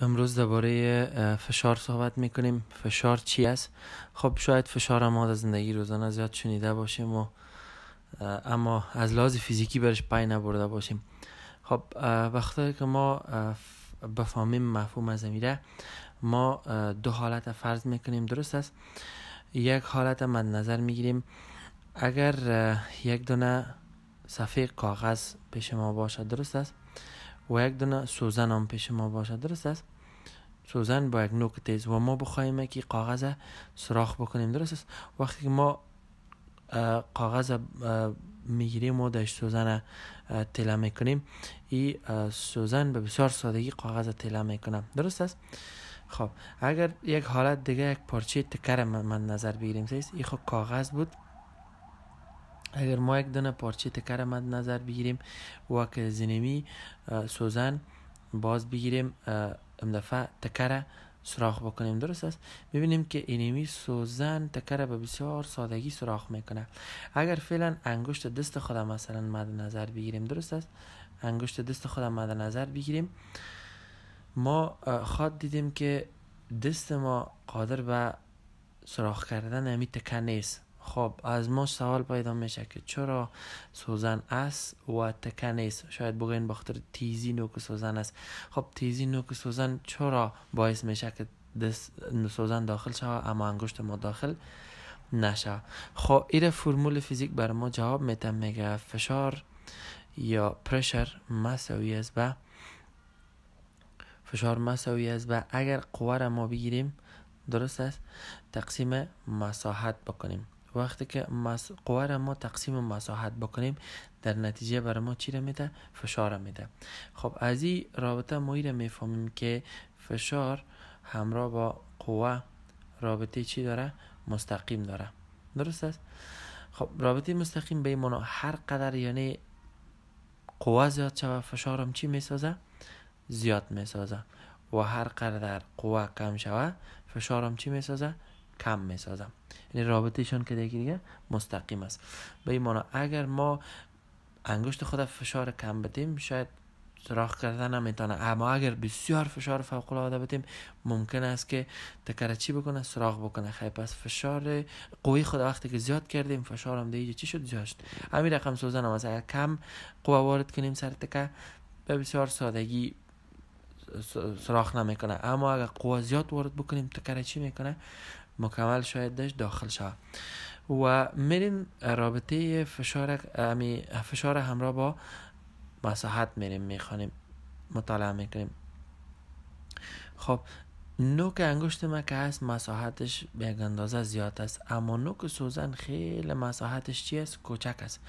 امروز درباره فشار صحبت میکنیم فشار چی است خب شاید فشار ما در زندگی روزانه زیاد شنیده باشیم و اما از لحاظ فیزیکی برش پای نبرده باشیم خب وقتی که ما بفهمیم مفهوم از میره ما دو حالت فرض میکنیم درست است یک حالت مد نظر میگیریم اگر یک دونه صفحه کاغذ پیش ما باشد درست است و یک دونه سوزن هم پیش ما باشه. درست است سوزن با یک نوک تیز و ما بخوایم که کاغذ سراخ بکنیم درست است وقتی که ما کاغذ میگیریم و داشت سوزن تله میکنیم این سوزن به بسیار سادگی کاغذ تیله میکنه درست است خب اگر یک حالت دیگه یک پارچه تکر من نظر بگیریم سیست این خب کاغذ بود اگر ما یک دنه پارچه تکر مد نظر بگیریم و که زنمی سوزن باز بگیریم امدفع تکره سراخ بکنیم درست است میبینیم که اینمی سوزن تکره به بسیار سادگی سراخ میکنه اگر فعلا انگشت دست خودم مثلا مد نظر بگیریم درست است انگشت دست خودم مد نظر بگیریم ما خواد دیدیم که دست ما قادر به سراخ کردن امی تکه نیست خب از ما سوال پیدا میشه که چرا سوزن است و تکه نیست شاید بگوین بخاطر تیزی نوک سوزن است خب تیزی نوک سوزن چرا باعث میشه که دس سوزن داخل شود اما انگشت ما داخل نشه خب این فرمول فیزیک بر ما جواب میده میگه فشار یا پرشر مساوی است و فشار مساوی است و اگر قوه را ما بگیریم درست است تقسیم مساحت بکنیم وقتی که قوه را ما تقسیم مساحت بکنیم در نتیجه بر ما چی را میده فشار میده خب از این رابطه ما را میفهمیم که فشار همراه با قوه رابطه چی داره مستقیم داره درست است خب رابطه مستقیم به ایمانا هر قدر یعنی قوه زیاد شوه فشار هم چی میسازه زیاد میسازه و هر قدر قوه کم شوه فشار هم چی میسازه کم میسازم یعنی شان که دیگه دیگه مستقیم است به این اگر ما انگشت خود فشار کم بدیم شاید سراخ کردن نمیتونه اما اگر بسیار فشار فوق العاده بدیم ممکن است که چی بکنه سراغ بکنه خیلی پس فشار قوی خود وقتی که زیاد کردیم فشار هم دیگه چی شد زیاد شد همین رقم سوزن هم اگر کم قوه وارد کنیم سر تکه به بسیار سادگی سراخ نمیکنه اما اگر قوه زیاد وارد بکنیم چی میکنه مکمل شاید داشت داخل شد و میریم رابطه فشار فشار همراه با مساحت میریم میخوانیم مطالعه میکنیم خب نوک انگشت ما که هست مساحتش به اندازه زیاد است اما نوک سوزن خیلی مساحتش چی است کوچک است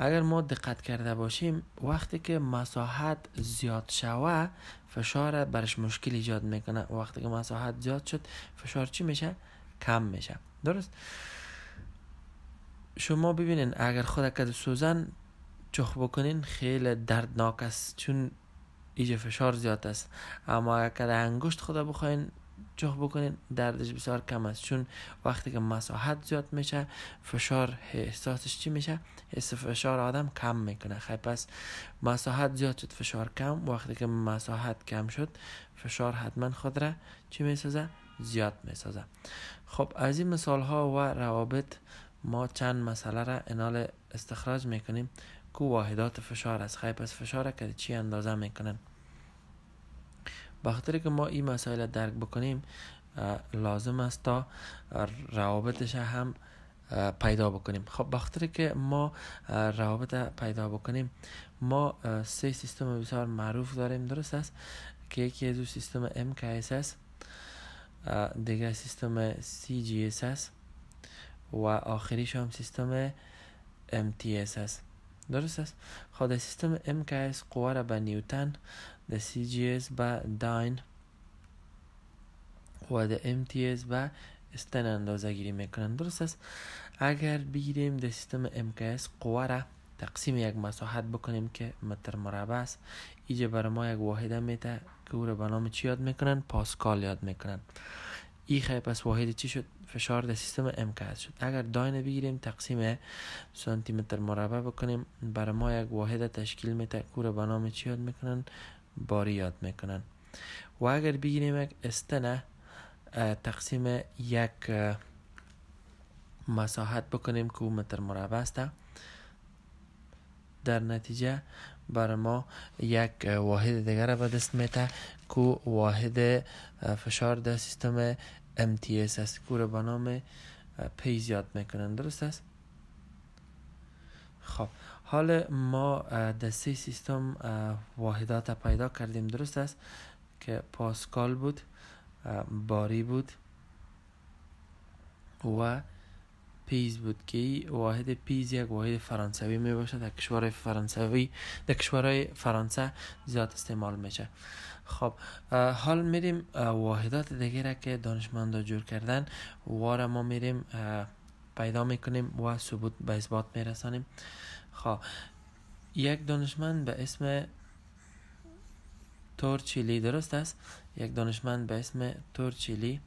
اگر ما دقت کرده باشیم وقتی که مساحت زیاد شوه فشار برش مشکل ایجاد میکنه وقتی که مساحت زیاد شد فشار چی میشه کم میشه درست شما ببینین اگر کده سوزن چخ بکنین خیلی دردناک است چون ایجا فشار زیاد است اما اگر انگشت خدا بخواین جا بکنین دردش بسیار کم است چون وقتی که مساحت زیاد میشه فشار احساسش چی میشه حس فشار آدم کم میکنه خب پس مساحت زیاد شد فشار کم وقتی که مساحت کم شد فشار حتما خود را چی میسازه زیاد میسازه خب از این مثال ها و روابط ما چند مسئله را انال استخراج میکنیم که واحدات فشار از خب پس فشار را که چی اندازه میکنن بخاطر که ما این مسائل درک بکنیم لازم است تا روابطش هم پیدا بکنیم خب بخاطر که ما روابط پیدا بکنیم ما سه سیستم بسیار معروف داریم درست است که یکی از او سیستم MKS است دیگه سیستم CGS است و آخریش هم سیستم MTS است درست است خود خب، سیستم ام که قوه را به نیوتن د سی جی اس به داین و د ام تی اس به استن اندازه گیری میکنن درست است اگر بگیریم در سیستم ام که قوه را تقسیم یک مساحت بکنیم که متر مربع است اینجا برای ما یک واحده میته که او را به نام چی یاد میکنن پاسکال یاد میکنند. ای خیلی پس واحد چی شد فشار در سیستم امکاز شد اگر داینه بگیریم تقسیم سانتی متر مربع بکنیم برای ما یک واحد تشکیل میده کوره به نام چی یاد میکنن باری یاد میکنن و اگر بگیریم یک استنه تقسیم یک مساحت بکنیم که متر مربع است در نتیجه بر ما یک واحد دیگر به دست کو واحد فشار در سیستم MTS است کو رو به نام پی زیاد میکنن درست است خب حال ما در سه سیستم واحدات پیدا کردیم درست است که پاسکال بود باری بود و پیز بود که واحد پیز یک واحد فرانسوی می باشد در کشور فرانسوی در کشورهای فرانسه زیاد استعمال میشه خب حال میریم واحدات دیگه را که دانشمندا جور کردن واره ما میریم پیدا میکنیم و ثبوت به اثبات میرسانیم خب یک دانشمند به اسم تورچیلی درست است یک دانشمند به اسم تورچیلی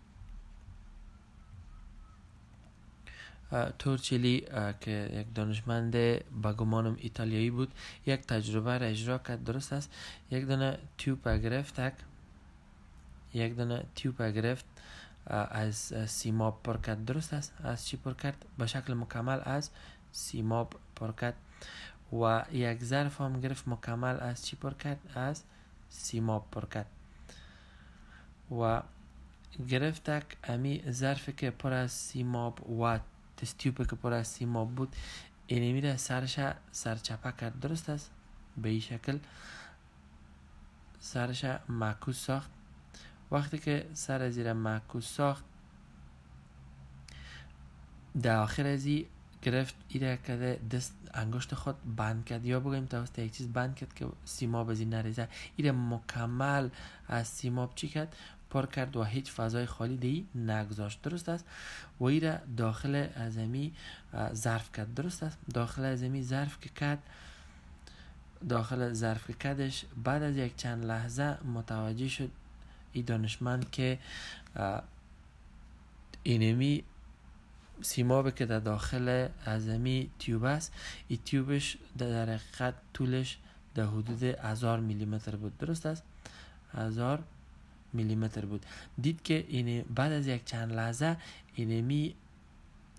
تورچلی که یک دانشمند با گمانم ایتالیایی بود یک تجربه را اجرا کرد درست است یک دانه تیوب گرفت یک دانه تیوب گرفت از سیماب پر کرد درست است از چی پر به شکل مکمل از سیماب پر کرد و یک ظرف هم گرفت مکمل از چی پر کرد از سیماب پر کرد و گرفتک امی ظرف که پر از سیماب و تستیوپ که پر از بود اینه میره سرش سرچپه کرد درست است به این شکل سرش معکوس ساخت وقتی که سر زیر معکوس ساخت در آخر از گرفت ایره کده دست انگشت خود بند کرد یا بگویم توسط یک چیز بند کرد که سیماب از این نریزه ایره مکمل از سیماب چی کرد پار کرد و هیچ فضای خالی دیگه نگذاشت درست است و ای را داخل ازمی ظرف کرد درست است داخل ازمی ظرف که کرد داخل ظرف که بعد از یک چند لحظه متوجه شد ای دانشمند که اینمی سیمابه که در داخل ازمی تیوب است این تیوبش در حقیقت طولش در حدود هزار میلیمتر بود درست است هزار میلیمتر بود دید که اینه بعد از یک چند لحظه اینمی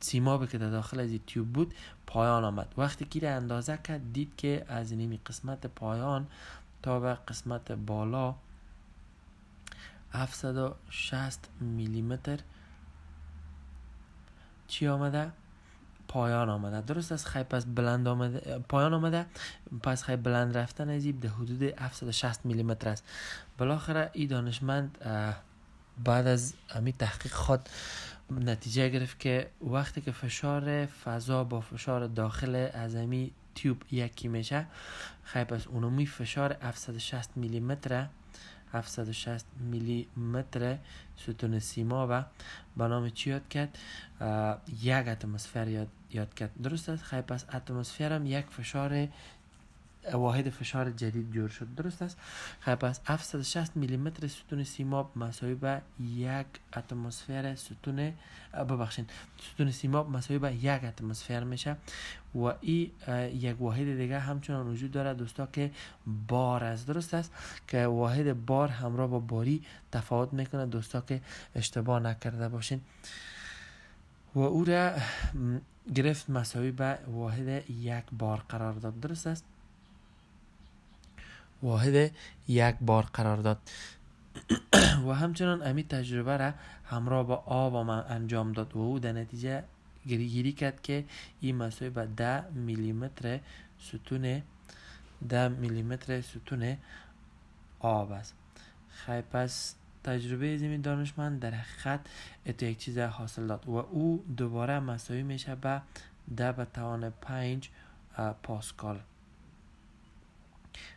سیمابی که در داخل از تیوب بود پایان آمد وقتی که اندازه کرد دید که از نیمی قسمت پایان تا به قسمت بالا 760 میلیمتر چی آمده پایان آمده درست از خیلی پس بلند آمده پایان آمده پس خیلی بلند رفتن از به حدود 760 میلیمتر است بالاخره این دانشمند بعد از امی تحقیق خود نتیجه گرفت که وقتی که فشار فضا با فشار داخل از امی تیوب یکی میشه خیلی پس اونمی فشار 760 میلیمتر 760 میلی متر ستون سیما و به نام چی یاد کرد یک اتمسفر یاد, یاد کرد درست است خیلی خب، پس اتمسفر هم یک فشار واحد فشار جدید جور شد درست است خب پس 760 میلی متر ستون سیماب مساوی به یک اتمسفر ستون ببخشید ستون سیماب مساوی به یک اتمسفر میشه و ای یک واحد دیگه همچنان وجود داره دوستا که بار است درست است که واحد بار همراه با باری تفاوت میکنه دوستا که اشتباه نکرده باشین و او را گرفت مساوی به واحد یک بار قرار داد درست است واحد یک بار قرار داد و همچنان امی تجربه را همراه با آب من انجام داد و او در نتیجه گیری کرد که این مساوی به ده میلیمتر ستون ده میلیمتر ستون آب است خیلی خب، پس تجربه زمین دانشمند در خط اتو یک چیز حاصل داد و او دوباره مساوی میشه به ده به توان پنج پاسکال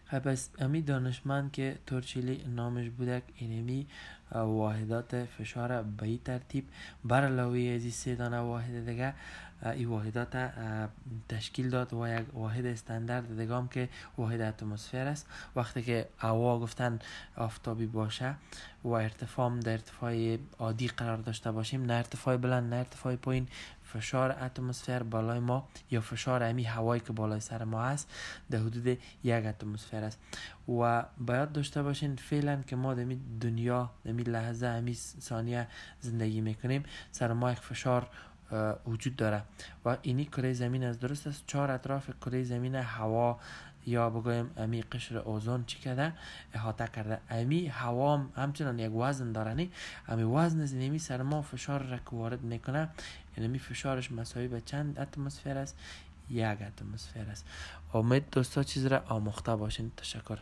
پس امی دانشمند که تورچیلی نامش بودک اینمی واحدات فشار به این ترتیب بر علاوه از سه دانه واحد دیگه این واحدات تشکیل داد و یک واحد استاندارد دیگام که واحد اتمسفر است وقتی که هوا گفتن آفتابی باشه و ارتفاع در ارتفاع عادی قرار داشته باشیم نه ارتفاع بلند نه ارتفاع پایین فشار اتمسفر بالای ما یا فشار امی هوایی که بالای سر ما هست در حدود یک اتمسفر است و باید داشته باشین فعلا که ما در دنیا در لحظه امی ثانیه زندگی میکنیم سر ما یک فشار وجود داره و اینی کره زمین از درست است چهار اطراف کره زمین هوا یا بگویم امی قشر اوزون چی کرده احاطه کرده امی هوا همچنان یک وزن داره نی امی وزن زمین سر ما فشار را که میکنه یعنی فشارش مساوی به چند اتمسفر است یک اتمسفر است امید دوستا چیز را آموخته باشین تشکر